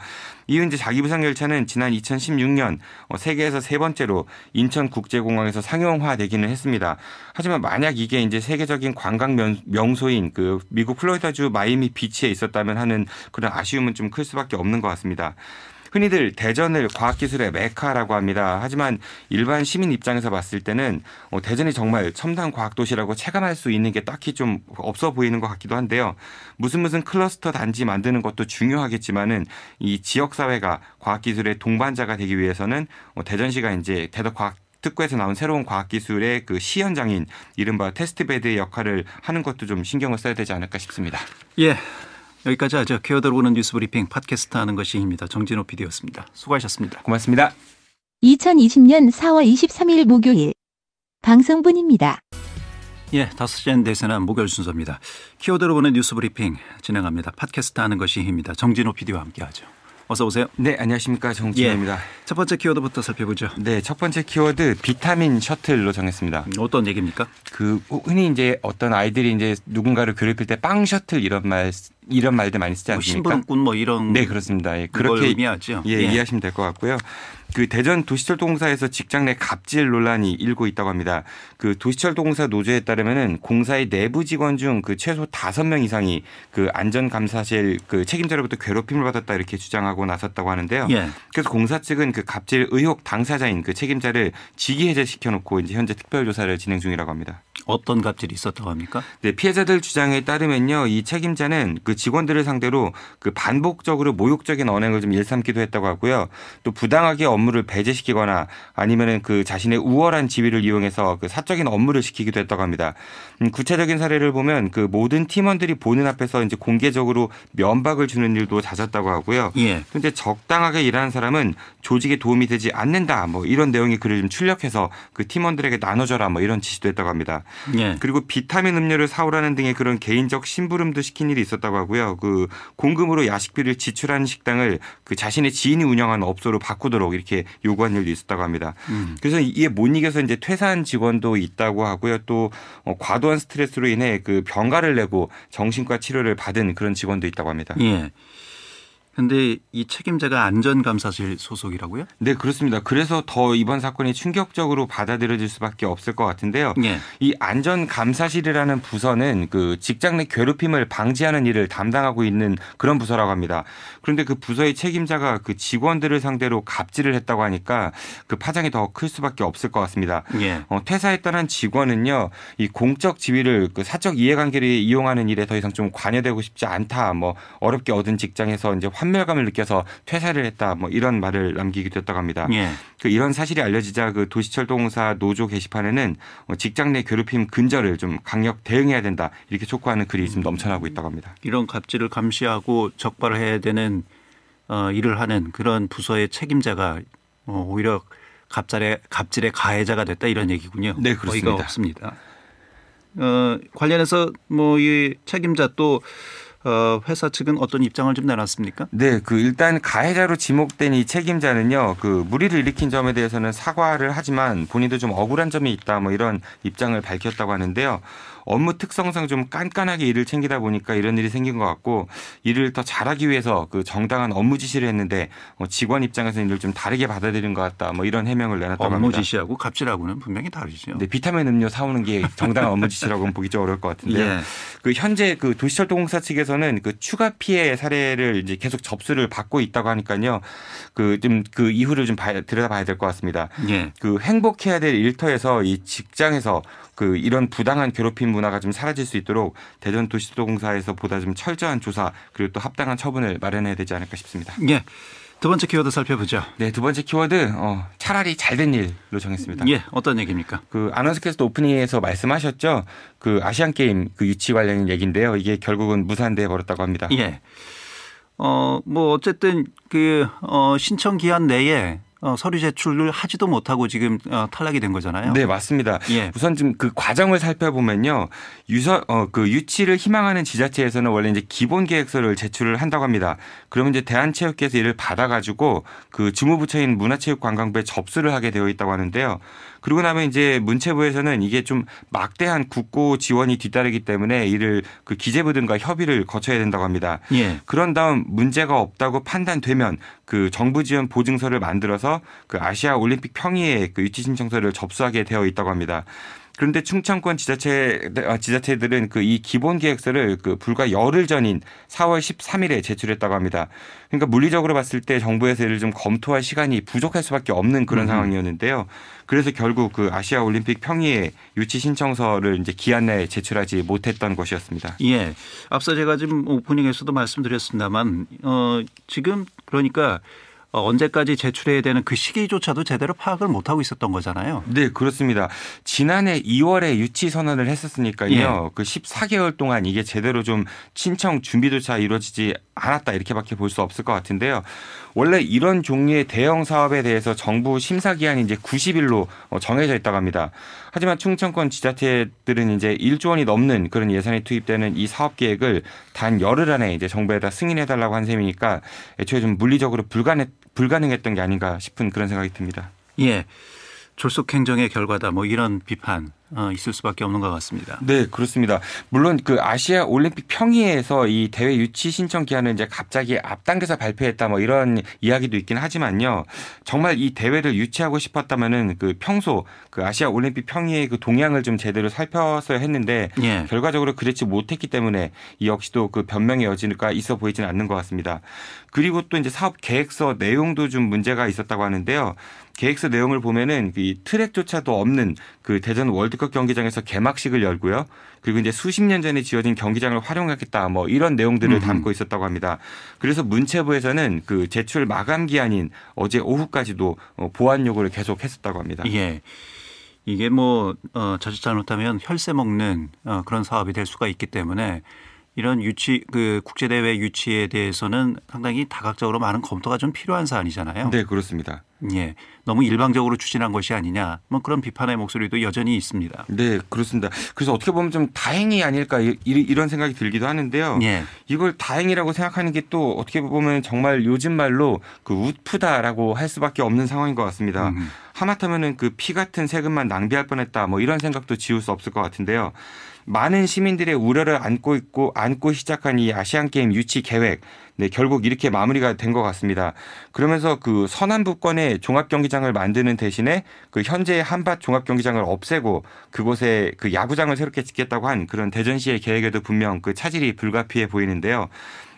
Speaker 2: 이후 이제 자기부상 열차는 지난 2016년 어, 세계에서 세 번째로 인천국제공항에서 상용화되기는 했습니다. 하지만 만약 이게 이제 세계적인 관광 명소인 그 미국 플로리다주 마이미 비치에 있었다면 하는 그런 아쉬움은 좀 클 수밖에 없는 것 같습니다. 흔히들 대전을 과학기술의 메카라고 합니다. 하지만 일반 시민 입장에서 봤을 때는 어, 대전이 정말 첨단 과학도시라고 체감할 수 있는 게 딱히 좀 없어 보이는 것 같기도 한데요. 무슨 무슨 클러스터 단지 만드는 것도 중요하겠지만은 이 지역사회가 과학기술의 동반자가 되기 위해서는 어, 대전시가 이제 대덕 과학 특구에서 나온 새로운 과학기술의 그 시현장인 이른바 테스트베드의 역할을 하는 것도 좀 신경을 써야 되지 않을까 싶습니다.
Speaker 1: 예. 여기까지 하죠. 케어들 오는 뉴스 브리핑 팟캐스트 하는 것이 입니다. 정진호 PD였습니다. 수고하셨습니다. 고맙습니다. 2020년 4월 23일 목요일 방송분입니다. 예, 다섯 시엔 대세나 목요일 순서입니다. 키워드로 보는 뉴스 브리핑 진행합니다. 팟캐스트 하는 것이 힘입니다. 정진호 PD와 함께하죠. 어서 오세요. 네, 안녕하십니까 정준입니다 예. 첫 번째 키워드부터
Speaker 2: 살펴보죠. 네, 첫 번째 키워드 비타민 셔틀로 정했습니다. 음, 어떤 얘기입니까? 그 흔히 이제 어떤 아이들이 이제 누군가를 괴롭힐 때 빵 셔틀 이런 말 이런 말들 많이 쓰지 뭐 않습니까? 뭐 신분꾼 뭐 이런 네 그렇습니다. 예, 그렇게 의미하죠. 예, 예. 이해하시면 될 것 같고요. 그 대전 도시철도공사에서 직장 내 갑질 논란이 일고 있다고 합니다. 그 도시철도공사 노조에 따르면은 공사의 내부 직원 중 그 최소 다섯 명 이상이 그 안전감사실 그 책임자로부터 괴롭힘을 받았다 이렇게 주장하고 나섰다고 하는데요. 예. 그래서 공사 측은 그 갑질 의혹 당사자인 그 책임자를 직위 해제시켜 놓고 이제 현재 특별 조사를 진행 중이라고 합니다. 어떤 갑질이 있었다고 합니까? 네, 피해자들 주장에 따르면요. 이 책임자는 그 직원들을 상대로 그 반복적으로 모욕적인 언행을 좀 일삼기도 했다고 하고요. 또 부당하게 업무를 배제시키거나 아니면은 그 자신의 우월한 지위를 이용해서 그 사적인 업무를 시키기도 했다고 합니다. 음, 구체적인 사례를 보면 그 모든 팀원들이 보는 앞에서 이제 공개적으로 면박을 주는 일도 잦았다고 하고요. 예. 또데 적당하게 일하는 사람은 조직에 도움이 되지 않는다. 뭐 이런 내용의 글을 좀 출력해서 그 팀원들에게 나눠줘라. 뭐 이런 지시도 했다고 합니다. 예. 그리고 비타민 음료를 사오라는 등의 그런 개인적 심부름도 시킨 일이 있었다고 하고. 하고요. 그 공금으로 야식비를 지출한 식당을 그 자신의 지인이 운영하는 업소로 바꾸도록 이렇게 요구한 일도 있었다고 합니다. 음. 그래서 이에 못 이겨서 이제 퇴사한 직원도 있다고 하고요. 또 어, 과도한 스트레스로 인해 그 병가를 내고 정신과 치료를 받은 그런 직원도 있다고 합니다. 예. 근데 이 책임자가 안전감사실 소속이라고요? 네, 그렇습니다. 그래서 더 이번 사건이 충격적으로 받아들여질 수밖에 없을 것 같은데요. 네. 이 안전감사실이라는 부서는 그 직장 내 괴롭힘을 방지하는 일을 담당하고 있는 그런 부서라고 합니다. 그런데 그 부서의 책임자가 그 직원들을 상대로 갑질을 했다고 하니까 그 파장이 더 클 수밖에 없을 것 같습니다. 네. 어, 퇴사했다는 직원은요, 이 공적 지위를 그 사적 이해관계를 이용하는 일에 더 이상 좀 관여되고 싶지 않다, 뭐 어렵게 얻은 직장에서 이제 환 판멸감을 느껴서 퇴사를 했다 뭐 이런 말을 남기기도 했다고 합니다. 예. 그 이런 사실이 알려지자 그 도시철도공사 노조 게시판에는 어, 직장 내 괴롭힘 근절을 좀 강력 대응해야 된다 이렇게 촉구하는 글이 지금 넘쳐나고 있다고 합니다.
Speaker 1: 이런 갑질을 감시하고 적발해야 되는 어, 일을 하는 그런 부서의 책임자가 어, 오히려 갑질의 갑질의 가해자가 됐다 이런 얘기군요. 네, 그렇습니다. 어이가 없습니다. 어, 관련해서 뭐 이 책임자 또 어, 회사 측은 어떤 입장을 좀 내놨습니까?
Speaker 2: 네, 그 일단 가해자로 지목된 이 책임자는요, 그 무리를 일으킨 점에 대해서는 사과를 하지만 본인도 좀 억울한 점이 있다, 뭐 이런 입장을 밝혔다고 하는데요. 업무 특성상 좀 깐깐하게 일을 챙기다 보니까 이런 일이 생긴 것 같고 일을 더 잘하기 위해서 그 정당한 업무 지시를 했는데 뭐 직원 입장에서는 일을 좀 다르게 받아들인 것 같다 뭐 이런 해명을 내놨다고 업무 합니다. 업무 지시하고 갑질하고는 분명히 다르죠. 네, 비타민 음료 사오는 게 정당한 업무 지시라고는 보기 좀 어려울 것같은데 (laughs) 예. 그 현재 그 도시철도공사 측에서 한에서는그 추가 피해 사례를 이제 계속 접수를 받고 있다고 하니까요. 그 좀그 그 이후를 좀 봐야, 들여다봐야 될 것 같습니다. 예. 그 행복해야 될 일터에서 이 직장에서 그 이런 부당한 괴롭힘 문화가 좀 사라질 수 있도록 대전도시도공사에서 보다 좀 철저한 조사 그리고 또 합당한 처분을 마련해야 되지 않을까 싶습니다. 예. 두 번째 키워드 살펴보죠. 네, 두 번째 키워드 어, 차라리 잘된 일로 정했습니다. 예, 어떤 얘기입니까? 그아나운서께서 오프닝에서 말씀하셨죠. 그 아시안 게임 그 유치 관련 얘기인데요. 이게 결국은 무산돼 버렸다고 합니다. 예.
Speaker 1: 어, 뭐 어쨌든 그 어, 신청 기한 내에 어, 서류 제출을
Speaker 2: 하지도 못하고 지금 어, 탈락이 된 거잖아요. 네, 맞습니다. 예. 우선 지금 그 과정을 살펴보면요. 유서, 어, 그 유치를 희망하는 지자체에서는 원래 이제 기본 계획서를 제출을 한다고 합니다. 그러면 이제 대한체육회에서 이를 받아가지고 그 주무부처인 문화체육관광부에 접수를 하게 되어 있다고 하는데요. 그러고 나면 이제 문체부에서는 이게 좀 막대한 국고 지원이 뒤따르기 때문에 이를 그 기재부 등과 협의를 거쳐야 된다고 합니다. 예. 그런 다음 문제가 없다고 판단되면 그 정부 지원 보증서를 만들어서 그 아시아 올림픽 평의회 그 유치 신청서를 접수하게 되어 있다고 합니다. 그런데 충청권 지자체 아, 지자체들은 그 이 기본 계획서를 그 불과 열흘 전인 4월 13일에 제출했다고 합니다. 그러니까 물리적으로 봤을 때 정부에서 이를 좀 검토할 시간이 부족할 수밖에 없는 그런 음. 상황이었는데요. 그래서 결국 그 아시아 올림픽 평의회 유치 신청서를 이제 기한 내에 제출하지 못했던 것이었습니다.
Speaker 1: 예. 앞서 제가 지금 오프닝에서도 말씀드렸습니다만 어 지금 그러니까 어, 언제까지 제출해야 되는 그 시기조차도 제대로
Speaker 2: 파악을 못하고 있었던 거잖아요. 네, 그렇습니다. 지난해 2월에 유치 선언을 했었으니까요. 예. 그 14개월 동안 이게 제대로 좀 신청 준비조차 이루어지지 않았다 이렇게밖에 볼 수 없을 것 같은데요. 원래 이런 종류의 대형 사업에 대해서 정부 심사 기한이 이제 90일로 어, 정해져 있다고 합니다. 하지만 충청권 지자체들은 이제 1조 원이 넘는 그런 예산이 투입되는 이 사업 계획을 단 열흘 안에 이제 정부에다 승인해 달라고 한 셈이니까 애초에 좀 물리적으로 불가능 불가능했던 게 아닌가 싶은 그런 생각이 듭니다.
Speaker 1: 예. 졸속 행정의 결과다 뭐 이런 비판 어, 있을 수밖에 없는 것 같습니다.
Speaker 2: 네, 그렇습니다. 물론 그 아시아 올림픽 평의회에서 이 대회 유치 신청 기한을 이제 갑자기 앞당겨서 발표했다 뭐 이런 이야기도 있긴 하지만요. 정말 이 대회를 유치하고 싶었다면은 그 평소 그 아시아 올림픽 평의회 그 동향을 좀 제대로 살펴서야 했는데 예. 결과적으로 그렇지 못했기 때문에 이 역시도 그 변명의 여지가 있어 보이지는 않는 것 같습니다. 그리고 또 이제 사업 계획서 내용도 좀 문제가 있었다고 하는데요. 계획서 내용을 보면은 이 트랙조차도 없는 그 대전 월드 월드컵 경기장에서 개막식을 열고요. 그리고 이제 수십 년 전에 지어진 경기장을 활용하겠다 뭐 이런 내용들을 음흠. 담고 있었다고 합니다. 그래서 문체부에서는 그 제출 마감 기한인 어제 오후까지도 어, 보안 요구를 계속 했었다고 합니다. 예. 이게 뭐 어, 자칫 잘못하면 혈세 먹는
Speaker 1: 어, 그런 사업이 될 수가 있기 때문에 이런 유치 그 국제 대회 유치에 대해서는 상당히 다각적으로 많은 검토가 좀 필요한 사안이잖아요. 네, 그렇습니다. 예. 너무
Speaker 2: 일방적으로 추진한 것이 아니냐. 뭐 그런 비판의 목소리도 여전히 있습니다. 네, 그렇습니다. 그래서 어떻게 보면 좀 다행이 아닐까 이런 생각이 들기도 하는데요. 예. 이걸 다행이라고 생각하는 게 또 어떻게 보면 정말 요즘 말로 그우프다라고할 수밖에 없는 상황인 것 같습니다. 음. 하마터면은 그피 같은 세금만 낭비할 뻔했다. 뭐 이런 생각도 지울 수 없을 것 같은데요. 많은 시민들의 우려를 안고 있고 안고 시작한 이 아시안 게임 유치 계획 네, 결국 이렇게 마무리가 된 것 같습니다. 그러면서 그서남부권의 종합경기장을 만드는 대신에 그 현재의 한밭 종합경기장을 없애고 그곳에 그 야구장을 새롭게 짓겠다고 한 그런 대전시의 계획에도 분명 그 차질이 불가피해 보이는데요.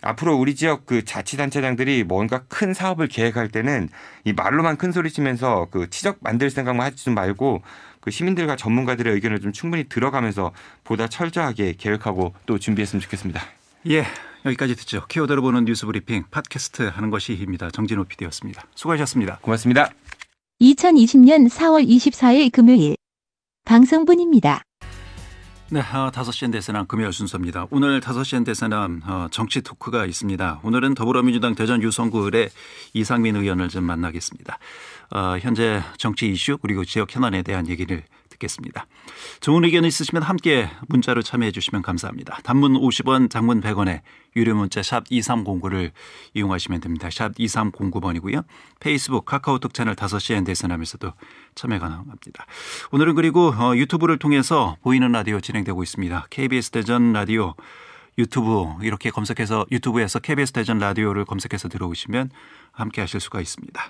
Speaker 2: 앞으로 우리 지역 그 자치단체장들이 뭔가 큰 사업을 계획할 때는 이 말로만 큰 소리 치면서 그 치적 만들 생각만 하지 좀 말고 그 시민들과 전문가들의 의견을 좀 충분히 들어가면서 보다 철저하게 계획하고 또 준비했으면 좋겠습니다.
Speaker 1: 예, 여기까지 듣죠. 키워드로 보는 뉴스 브리핑 팟캐스트 하는 것이 입니다 정진호 PD였습니다. 수고하셨습니다. 고맙습니다. 2020년 4월 24일 금요일 방송분입니다. 네, 아, 5시엔 대세남 금요일 순서입니다. 오늘 5시엔 대세남 어, 정치 토크가 있습니다. 오늘은 더불어민주당 대전 유성구 의뢰 이상민 의원을 좀 만나겠습니다. 어, 현재 정치 이슈 그리고 지역 현안에 대한 얘기를 듣겠습니다. 좋은 의견 있으시면 함께 문자로 참여해 주시면 감사합니다. 단문 50원, 장문 100원에 유료 문자 샵 2309를 이용하시면 됩니다. 샵 2309번이고요. 페이스북, 카카오톡 채널 5시엔 대선하면서도 참여 가능합니다. 오늘은 그리고 어, 유튜브를 통해서 보이는 라디오 진행되고 있습니다. KBS 대전 라디오 유튜브 이렇게 검색해서 유튜브에서 KBS 대전 라디오를 검색해서 들어오시면 함께 하실 수가 있습니다.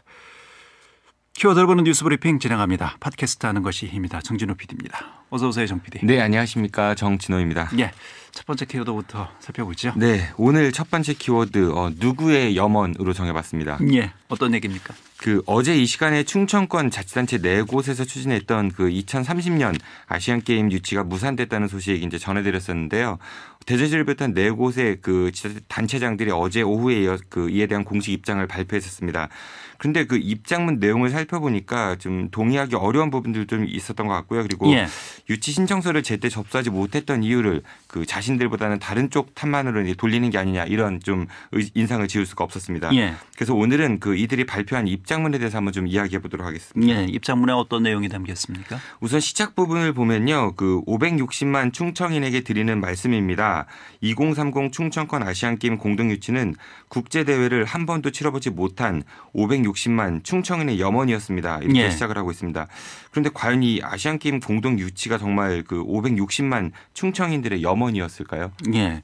Speaker 1: 키워드를 보는 뉴스브리핑 진행합니다. 팟캐스트 하는 것이 힘이다. 정진호 PD입니다. 어서 오세요, 정 PD.
Speaker 2: 네, 안녕하십니까, 정진호입니다.
Speaker 1: 예, 첫 번째 키워드부터 살펴보죠.
Speaker 2: 네, 오늘 첫 번째 키워드 어, 누구의 염원으로 정해봤습니다. 예, 어떤 얘기입니까? 그 어제 이 시간에 충청권 자치단체 네 곳에서 추진했던 그 2030년 아시안 게임 유치가 무산됐다는 소식 이제 전해드렸었는데요. 대제주를 비롯한 네 곳의 그 단체장들이 어제 오후에 그 이에 대한 공식 입장을 발표했었습니다. 근데 그 입장문 내용을 살펴보니까 좀 동의하기 어려운 부분들도 좀 있었던 것 같고요. 그리고 예. 유치 신청서를 제때 접수하지 못했던 이유를 그 자신들보다는 다른 쪽 탓만으로 이제 돌리는 게 아니냐 이런 좀 인상을 지울 수가 없었습니다. 예. 그래서 오늘은 그 이들이 발표한 입장문에 대해서 한번 좀 이야기해 보도록 하겠습니다. 예. 입장문에 어떤 내용이 담겼습니까? 우선 시작 부분을 보면요. 그 560만 충청인에게 드리는 말씀입니다. 2030 충청권 아시안게임 공동유치는 국제대회를 한 번도 치러보지 못한 560 260만 충청인의 염원이었습니다. 이렇게 예. 시작을 하고 있습니다. 그런데 과연 이 아시안 게임 공동 유치가 정말 그 560만 충청인들의 염원이었을까요? 예.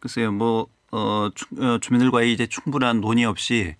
Speaker 2: 글쎄요. 뭐 어, 어 주민들과의
Speaker 1: 이제 충분한 논의 없이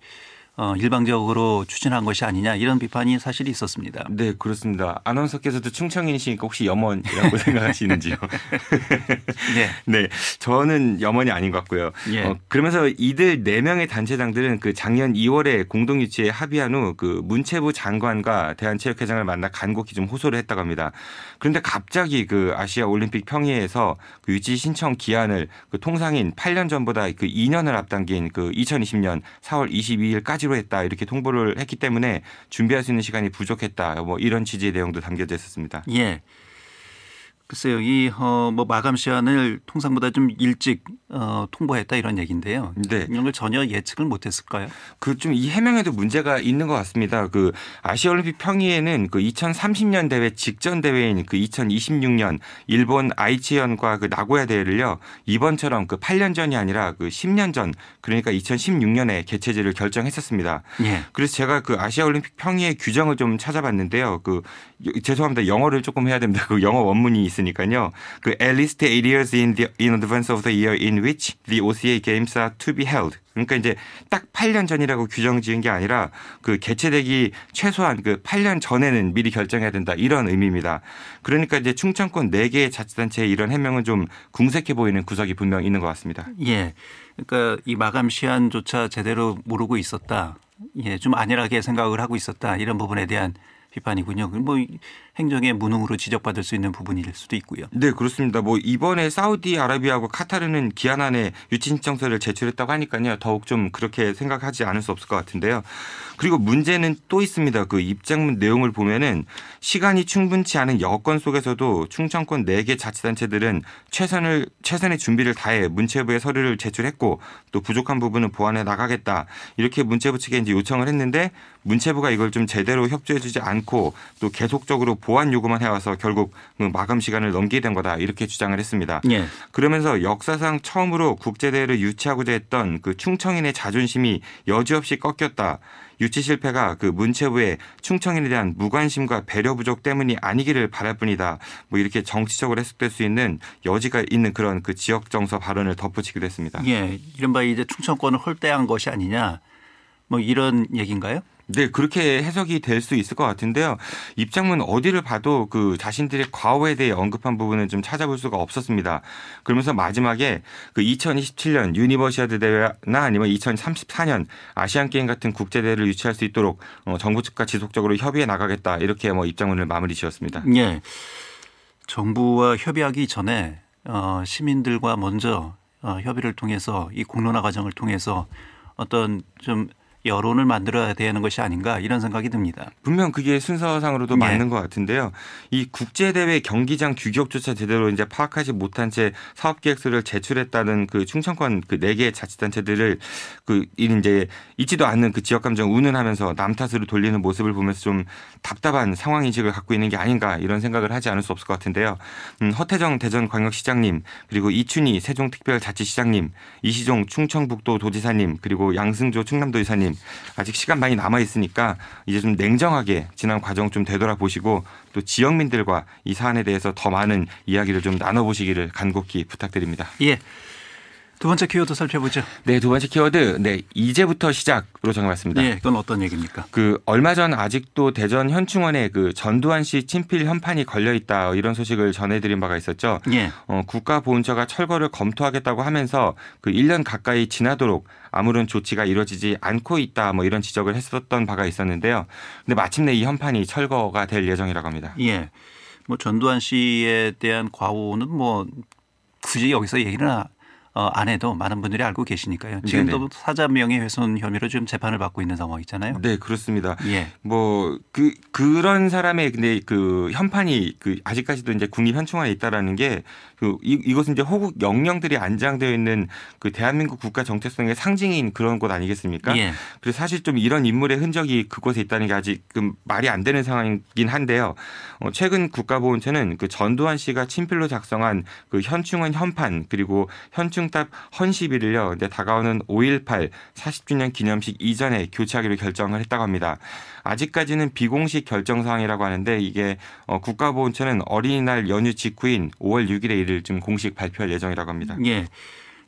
Speaker 1: 어, 일방적으로 추진한 것이 아니냐 이런 비판이 사실
Speaker 2: 있었습니다. 네 그렇습니다. 아나운서께서도 충청인이시니까 혹시 염원이라고 (laughs) 생각하시는지요? (laughs) 네. 네. 저는 염원이 아닌 것 같고요. 예. 어, 그러면서 이들 네명의 단체장들은 그 작년 2월에 공동유치에 합의한 후 그 문체부 장관과 대한체육회장을 만나 간곡히 좀 호소를 했다고 합니다. 그런데 갑자기 그 아시아 올림픽 평의에서그 유치 신청 기한을 그 통상인 8년 전보다 그 2년을 앞당긴 그 2020년 4월 22일까지 하기로 했다 이렇게 통보를 했기 때문에 준비할 수 있는 시간이 부족했다 뭐 이런 취지의 내용도 담겨져 있었습니다.
Speaker 1: 예. 글쎄요, 이뭐 어, 뭐 마감 시한을 통상보다 좀 일찍 어, 통보했다 이런 얘기인데요. 네. 이런 걸
Speaker 2: 전혀 예측을 못했을까요? 그 좀 이 해명에도 문제가 있는 것 같습니다. 그 아시아올림픽 평의회는 그 2030년 대회 직전 대회인 그 2026년 일본 아이치현과 그 나고야 대회를요 이번처럼 그 8년 전이 아니라 그 10년 전 그러니까 2016년에 개최지를 결정했었습니다. 예. 그래서 제가 그 아시아올림픽 평의회 규정을 좀 찾아봤는데요. 그 죄송합니다 영어를 조금 해야 됩니다. 그 영어 원문이 있으니까요. 그 at least eight years in the in advance of the year in in which the OCA games are to be held. 그러니까 이제 딱 8년 전이라고 규정 지은 게 아니라 그 개최되기 최소한 그 8년 전에는 미리 결정해야 된다 이런 의미입니다. 그러니까 이제 충청권 4개의 자치단체의 이런 해명은 좀 궁색해 보이는 구석이 분명 있는 것 같습니다.
Speaker 1: 예. 그러니까 이 마감 시한조차 제대로 모르고 있었다. 예. 좀 안일하게 생각을 하고 있었다. 이런 부분에 대한
Speaker 2: 비판이군요. 뭐 행정의 무능으로 지적받을 수 있는 부분일 수도 있고요. 네, 그렇습니다. 뭐 이번에 사우디아라비아하고 카타르는 기한 안에 유치 신청서를 제출했다고 하니까요. 더욱 좀 그렇게 생각하지 않을 수 없을 것 같은데요. 그리고 문제는 또 있습니다. 그 입장문 내용을 보면은 시간이 충분치 않은 여건 속에서도 충청권 4개 자치단체들은 최선을 최선의 준비를 다해 문체부에 서류를 제출했고 또 부족한 부분은 보완해 나가겠다. 이렇게 문체부 측에 이제 요청을 했는데 문체부가 이걸 좀 제대로 협조해 주지 않고 또 계속적으로 보완 요구만 해와서 결국 뭐 마감 시간을 넘기게 된 거다 이렇게 주장을 했습니다. 예. 그러면서 역사상 처음으로 국제대회를 유치하고자 했던 그 충청인의 자존심이 여지없이 꺾였다. 유치 실패가 그 문체부의 충청인에 대한 무관심과 배려 부족 때문이 아니기를 바랄 뿐이다. 뭐 이렇게 정치적으로 해석될 수 있는 여지가 있는 그런 그 지역 정서 발언을 덧붙이기도 했습니다.
Speaker 1: 예, 이른바 이제 충청권을 홀대한
Speaker 2: 것이 아니냐. 뭐 이런 얘기인가요? 네, 그렇게 해석이 될 수 있을 것 같은데요. 입장문 어디를 봐도 그 자신들의 과오에 대해 언급한 부분은 좀 찾아볼 수가 없었습니다. 그러면서 마지막에 그 2027년 유니버시아드 대회나 아니면 2034년 아시안 게임 같은 국제 대회를 유치할 수 있도록 어, 정부 측과 지속적으로 협의해 나가겠다 이렇게 뭐 입장문을 마무리 지었습니다.
Speaker 1: 예. 정부와 협의하기 전에 어, 시민들과 먼저 어, 협의를 통해서 이 공론화 과정을 통해서 어떤 좀 여론을 만들어야 되는 것이 아닌가 이런 생각이 듭니다. 분명 그게
Speaker 2: 순서상으로도 네. 맞는 것 같은데요. 이 국제대회 경기장 규격조차 제대로 이제 파악하지 못한 채 사업계획서를 제출했다는 그 충청권 그 네 개의 자치단체들을 그 이제 있지도 않는 그 지역 감정 운운하면서 남 탓으로 돌리는 모습을 보면서 좀 답답한 상황 인식을 갖고 있는 게 아닌가 이런 생각을 하지 않을 수 없을 것 같은데요. 음, 허태정 대전광역시장님 그리고 이춘희 세종특별자치시장님 이시종 충청북도 도지사님 그리고 양승조 충남도지사님 아직 시간 많이 남아 있으니까 이제 좀 냉정하게 지난 과정 좀 되돌아보시고 또 지역민들과 이 사안에 대해서 더 많은 이야기를 좀 나눠보시기를 간곡히 부탁드립니다. 예. 두 번째 키워드 살펴보죠. 네, 두 번째 키워드. 네, 이제부터 시작으로 정해봤습니다. 예,
Speaker 1: 그건 어떤 얘기입니까?
Speaker 2: 그 얼마 전 아직도 대전 현충원에 그 전두환 씨 친필 현판이 걸려 있다 이런 소식을 전해드린 바가 있었죠. 예. 어, 국가보훈처가 철거를 검토하겠다고 하면서 그 1년 가까이 지나도록 아무런 조치가 이루어지지 않고 있다 뭐 이런 지적을 했었던 바가 있었는데요. 근데 마침내 이 현판이 철거가 될 예정이라고 합니다.
Speaker 1: 예. 뭐 전두환 씨에 대한 과오는 뭐 굳이 여기서 얘기는 어, 안에도 많은 분들이 알고 계시니까요. 지금도 네네. 사자 명예훼손 혐의로 지금 재판을 받고 있는 상황이잖아요.
Speaker 2: 네, 그렇습니다. 예. 뭐그 그런 사람의 근데 그 현판이 그 아직까지도 이제 국립 현충원에 있다라는 게그 이, 이것은 이제 호국 영령들이 안장되어 있는 그 대한민국 국가 정체성의 상징인 그런 곳 아니겠습니까? 예. 그래서 사실 좀 이런 인물의 흔적이 그곳에 있다는 게 아직 말이 안 되는 상황이긴 한데요. 어, 최근 국가보훈처는 그 전두환 씨가 친필로 작성한 그 현충원 현판 그리고 현충탑 헌시비를요. 근데 다가오는 5.18 40주년 기념식 이전에 교체하기로 결정을 했다고 합니다. 아직까지는 비공식 결정 사항이라고 하는데 이게 어, 국가보훈처는 어린이날 연휴 직후인 5월 6일에 21일 쯤 공식 발표할 예정이라고 합니다. 예.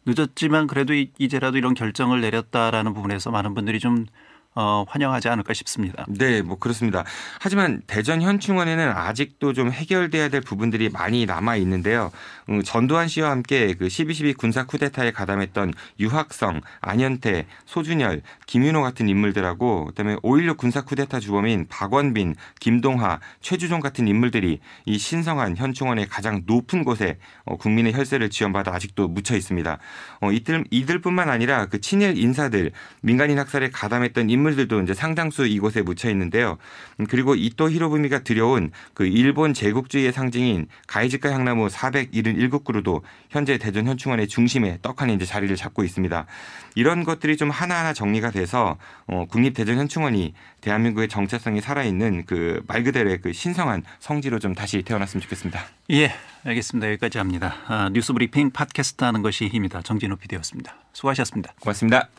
Speaker 2: 늦었지만 그래도 이제라도 이런 결정을
Speaker 1: 내렸다라는
Speaker 2: 부분에서 많은 분들이 좀 어, 환영하지 않을까 싶습니다. 네, 뭐 그렇습니다. 하지만 대전 현충원에는 아직도 좀 해결돼야 될 부분들이 많이 남아 있는데요. 음, 전두환 씨와 함께 그 12.12 군사 쿠데타에 가담했던 유학성, 안현태, 소준열, 김윤호 같은 인물들하고 그다음에 5.16 군사 쿠데타 주범인 박원빈, 김동하, 최주종 같은 인물들이 이 신성한 현충원의 가장 높은 곳에 어, 국민의 혈세를 지원받아 아직도 묻혀 있습니다. 어, 이들 이들뿐만 아니라 그 친일 인사들, 민간인 학살에 가담했던 인물 재물들도 이제 상당수 이곳에 묻혀 있는데요. 음, 그리고 이토 히로부미가 들여온 그 일본 제국주의의 상징인 가이즈카 향나무 477그루도 현재 대전 현충원의 중심에 떡하니 이제 자리를 잡고 있습니다. 이런 것들이 좀 하나하나 정리가 돼서 어, 국립 대전 현충원이 대한민국의 정체성이 살아있는 그 말 그대로의 그 신성한 성지로 좀 다시 태어났으면 좋겠습니다.
Speaker 1: 예, 알겠습니다. 여기까지 합니다. 아, 뉴스 브리핑 팟캐스트 하는 것이 힘이다. 정진호 PD였습니다. 수고하셨습니다. 고맙습니다.